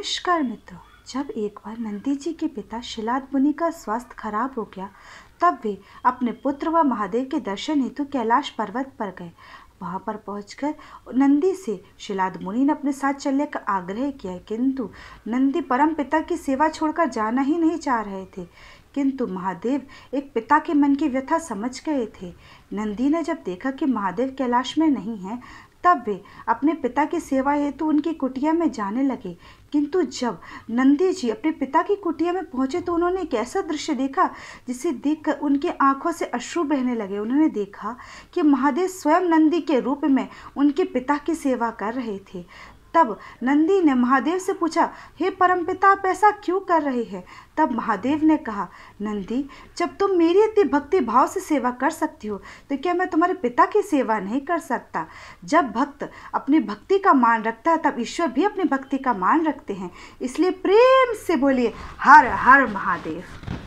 नमस्कार मित्रों जब एक बार नंदी जी के पिता शिलाद मुनि का स्वास्थ्य खराब हो गया तब वे अपने पुत्र व महादेव के दर्शन हेतु कैलाश पर्वत पर गए वहाँ पर पहुंचकर नंदी से शिलाद मुनि ने अपने साथ चलने का आग्रह किया किंतु नंदी परम पिता की सेवा छोड़कर जाना ही नहीं चाह रहे थे किंतु महादेव एक पिता के मन की व्यथा समझ गए थे नंदी ने जब देखा कि महादेव कैलाश में नहीं है तब वे अपने पिता की सेवा हेतु उनकी कुटिया में जाने लगे किंतु जब नंदी जी अपने पिता की कुटिया में पहुंचे तो उन्होंने एक ऐसा दृश्य देखा जिसे कर उनकी आंखों से अश्रु बहने लगे उन्होंने देखा कि महादेव स्वयं नंदी के रूप में उनके पिता की सेवा कर रहे थे तब नंदी ने महादेव से पूछा हे परमपिता आप ऐसा क्यों कर रहे हैं तब महादेव ने कहा नंदी जब तुम मेरी इतनी भक्ति भाव से सेवा कर सकती हो तो क्या मैं तुम्हारे पिता की सेवा नहीं कर सकता जब भक्त अपनी भक्ति का मान रखता है तब ईश्वर भी अपनी भक्ति का मान रखते हैं इसलिए प्रेम से बोलिए हर हर महादेव